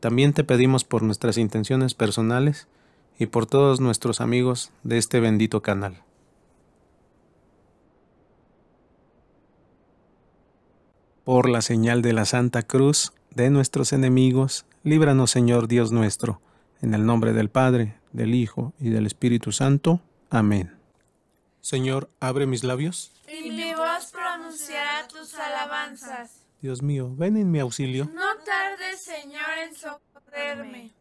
También te pedimos por nuestras intenciones personales y por todos nuestros amigos de este bendito canal. Por la señal de la Santa Cruz de nuestros enemigos, líbranos Señor Dios nuestro, en el nombre del Padre, del Hijo y del Espíritu Santo. Amén. Señor, abre mis labios. Y mi voz pronunciará tus alabanzas. Dios mío, ven en mi auxilio. No tardes, Señor, en socorrerme.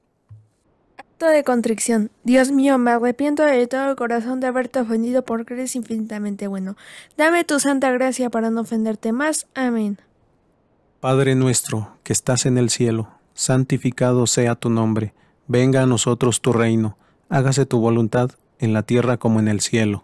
Acto de contrición. Dios mío, me arrepiento de todo el corazón de haberte ofendido porque eres infinitamente bueno. Dame tu santa gracia para no ofenderte más. Amén. Padre nuestro, que estás en el cielo, santificado sea tu nombre. Venga a nosotros tu reino. Hágase tu voluntad en la tierra como en el cielo.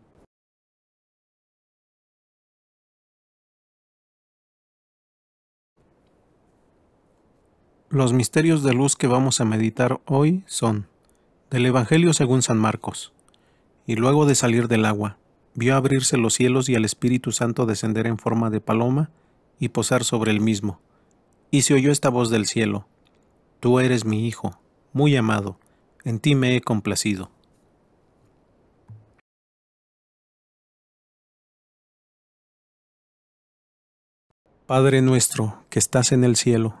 Los misterios de luz que vamos a meditar hoy son del Evangelio según San Marcos. Y luego de salir del agua, vio abrirse los cielos y al Espíritu Santo descender en forma de paloma y posar sobre el mismo. Y se oyó esta voz del cielo, Tú eres mi Hijo, muy amado, en ti me he complacido. Padre nuestro que estás en el cielo,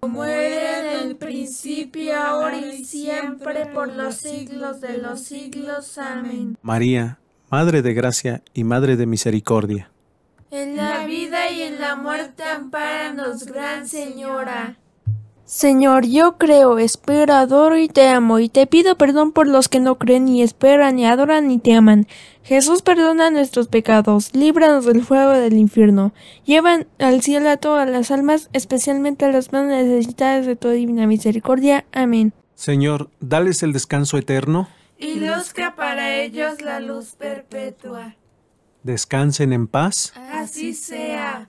como era en el principio, ahora y siempre, por los siglos de los siglos. Amén. María, Madre de Gracia y Madre de Misericordia. En la vida y en la muerte, ampáranos, Gran Señora. Señor, yo creo, espero, adoro y te amo, y te pido perdón por los que no creen, ni esperan, ni adoran, ni te aman. Jesús, perdona nuestros pecados, líbranos del fuego del infierno. Llevan al cielo a todas las almas, especialmente a las más necesitadas de tu divina misericordia. Amén. Señor, dales el descanso eterno. Y luzca para ellos la luz perpetua. Descansen en paz. Así sea.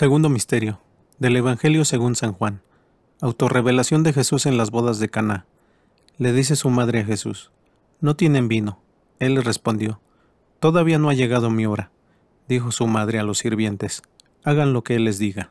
Segundo misterio. Del Evangelio según San Juan. Autorrevelación de Jesús en las bodas de Caná. Le dice su madre a Jesús: No tienen vino. Él le respondió: Todavía no ha llegado mi hora. Dijo su madre a los sirvientes: Hagan lo que él les diga.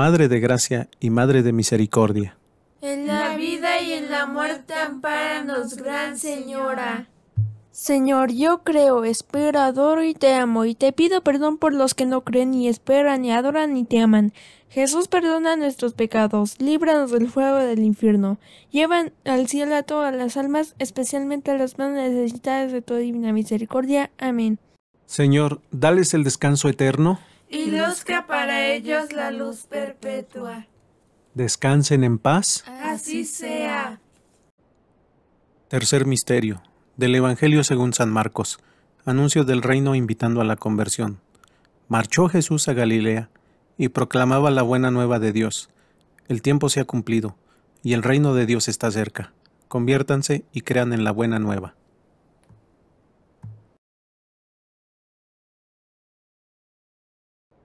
Madre de gracia y Madre de misericordia. En la vida y en la muerte nos, Gran Señora. Señor, yo creo, espero, adoro y te amo, y te pido perdón por los que no creen, ni esperan, ni adoran, ni te aman. Jesús, perdona nuestros pecados, líbranos del fuego del infierno. Llevan al cielo a todas las almas, especialmente a las más necesitadas de tu divina misericordia. Amén. Señor, dales el descanso eterno y luzca para ellos la luz perpetua. Descansen en paz. Así sea. Tercer misterio del Evangelio según San Marcos. Anuncio del reino invitando a la conversión. Marchó Jesús a Galilea y proclamaba la buena nueva de Dios. El tiempo se ha cumplido y el reino de Dios está cerca. Conviértanse y crean en la buena nueva.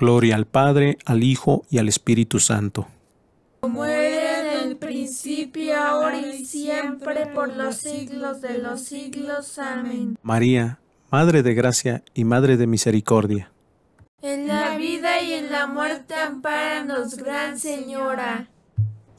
Gloria al Padre, al Hijo y al Espíritu Santo. Como era en el principio, ahora y siempre, por los siglos de los siglos. Amén. María, Madre de Gracia y Madre de Misericordia. En la vida y en la muerte, ampáranos, Gran Señora.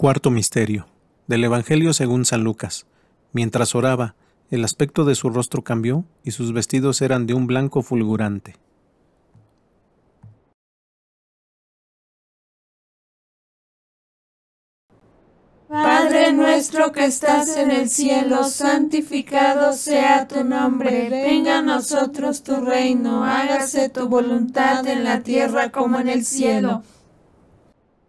Cuarto Misterio del Evangelio según San Lucas. Mientras oraba, el aspecto de su rostro cambió y sus vestidos eran de un blanco fulgurante. Padre nuestro que estás en el cielo, santificado sea tu nombre, venga a nosotros tu reino, hágase tu voluntad en la tierra como en el cielo.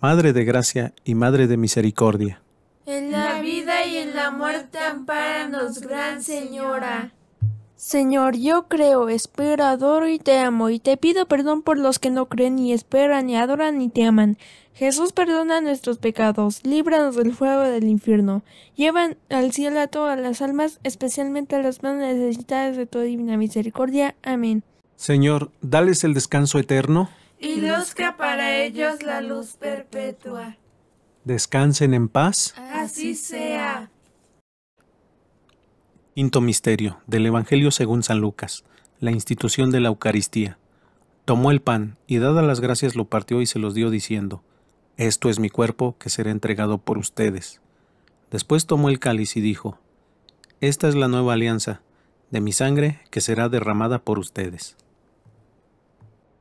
Madre de gracia y Madre de misericordia. En la vida y en la muerte, ampáranos, Gran Señora. Señor, yo creo, espero, adoro y te amo, y te pido perdón por los que no creen, ni esperan, ni adoran, ni te aman. Jesús, perdona nuestros pecados, líbranos del fuego del infierno. Llevan al cielo a todas las almas, especialmente a las más necesitadas de tu divina misericordia. Amén. Señor, dales el descanso eterno y luzca para ellos la luz perpetua. Descansen en paz. Así sea. Quinto misterio del Evangelio según San Lucas, la institución de la Eucaristía. Tomó el pan y dadas las gracias lo partió y se los dio diciendo, Esto es mi cuerpo que será entregado por ustedes. Después tomó el cáliz y dijo, Esta es la nueva alianza, de mi sangre que será derramada por ustedes.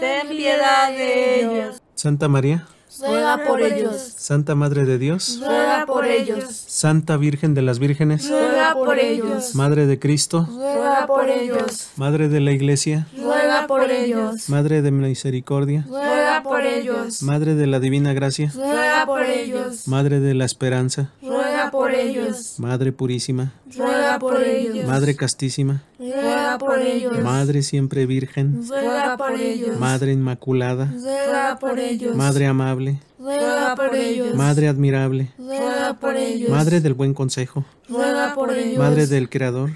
ten piedad de ellos. Santa María, ruega por ellos. Santa Madre de Dios, ruega por ellos. Santa Virgen de las Vírgenes, ruega por ellos. Madre de Cristo, ruega por ellos. Madre de la Iglesia, ruega por ellos. Madre de Misericordia, ruega por ellos. Madre de la Divina Gracia, ruega por ellos. Madre de la Esperanza, por ellos. Madre purísima, Madre castísima, Madre siempre virgen, Madre inmaculada, Madre amable, Madre admirable, Madre del buen consejo, Madre del Creador,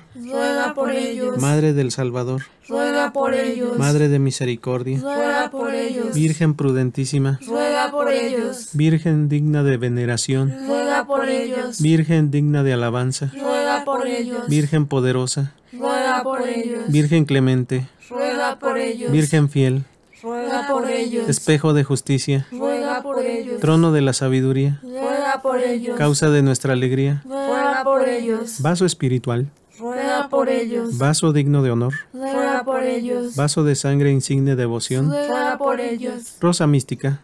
Madre del Salvador, Madre de misericordia, Virgen prudentísima, Virgen digna de veneración, Virgen digna de alabanza, Virgen poderosa, Virgen clemente, Virgen fiel, Espejo de justicia, Trono de la sabiduría, Causa de nuestra alegría, Vaso espiritual, Vaso digno de honor, Vaso de sangre insigne devoción, Rosa mística,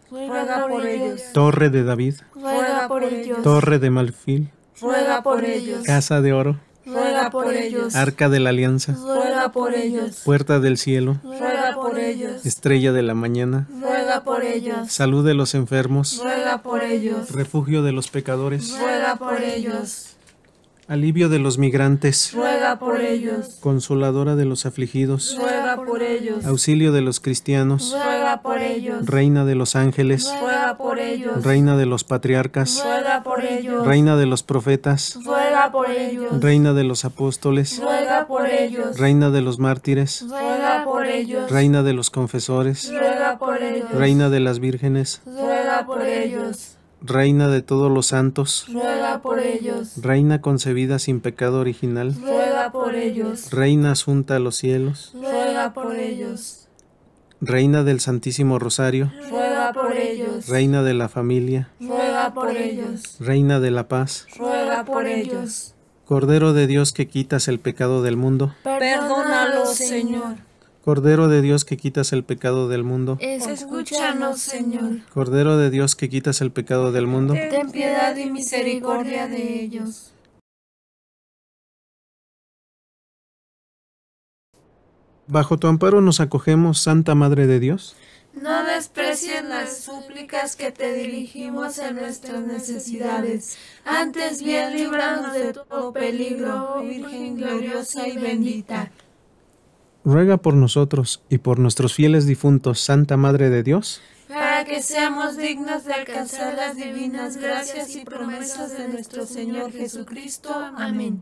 Torre de David, Torre de Malfil, Casa de oro, Arca de la Alianza, Puerta del Cielo, Estrella de la Mañana, Salud de los enfermos, Refugio de los pecadores, Alivio de los migrantes. Consoladora de los afligidos. Auxilio de los cristianos. Reina de los ángeles. Reina de los patriarcas. Reina de los profetas. Reina de los apóstoles, ruega por ellos. Reina de los mártires, ruega por ellos. Reina de los confesores, ruega por ellos. Reina de las vírgenes, ruega por ellos. Reina de todos los santos, ruega por ellos. Reina concebida sin pecado original, ruega por ellos. Reina asunta a los cielos, ruega por ellos. Reina del Santísimo Rosario, ruega por ellos. Reina de la familia, ruega por ellos. Reina de la paz, ruega por ellos. Cordero de Dios que quitas el pecado del mundo, perdónalos, Señor. Cordero de Dios que quitas el pecado del mundo, escúchanos, Señor. Cordero de Dios que quitas el pecado del mundo, ten piedad y misericordia de ellos. Bajo tu amparo nos acogemos, Santa Madre de Dios. No desprecies las súplicas que te dirigimos en nuestras necesidades. Antes bien, líbranos de todo peligro, Virgen gloriosa y bendita. Ruega por nosotros y por nuestros fieles difuntos, Santa Madre de Dios. Para que seamos dignos de alcanzar las divinas gracias y promesas de nuestro Señor Jesucristo. Amén.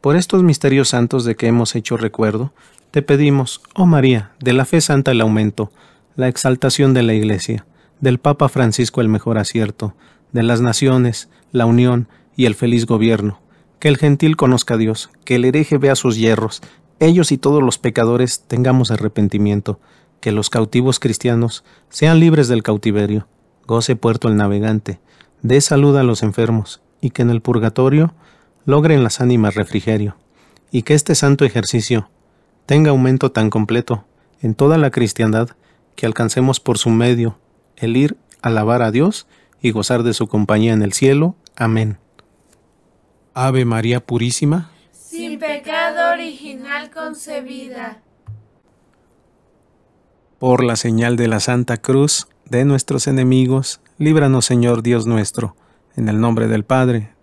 Por estos misterios santos de que hemos hecho recuerdo, te pedimos, oh María, de la fe santa el aumento, la exaltación de la Iglesia, del Papa Francisco el mejor acierto, de las naciones, la unión y el feliz gobierno, que el gentil conozca a Dios, que el hereje vea sus hierros, ellos y todos los pecadores tengamos arrepentimiento, que los cautivos cristianos sean libres del cautiverio, goce puerto el navegante, dé salud a los enfermos, y que en el purgatorio logren las ánimas refrigerio, y que este santo ejercicio tenga aumento tan completo en toda la cristiandad que alcancemos por su medio el ir a alabar a Dios y gozar de su compañía en el cielo. Amén. Ave María Purísima, sin pecado original concebida. Por la señal de la Santa Cruz de nuestros enemigos, líbranos Señor Dios nuestro, en el nombre del Padre,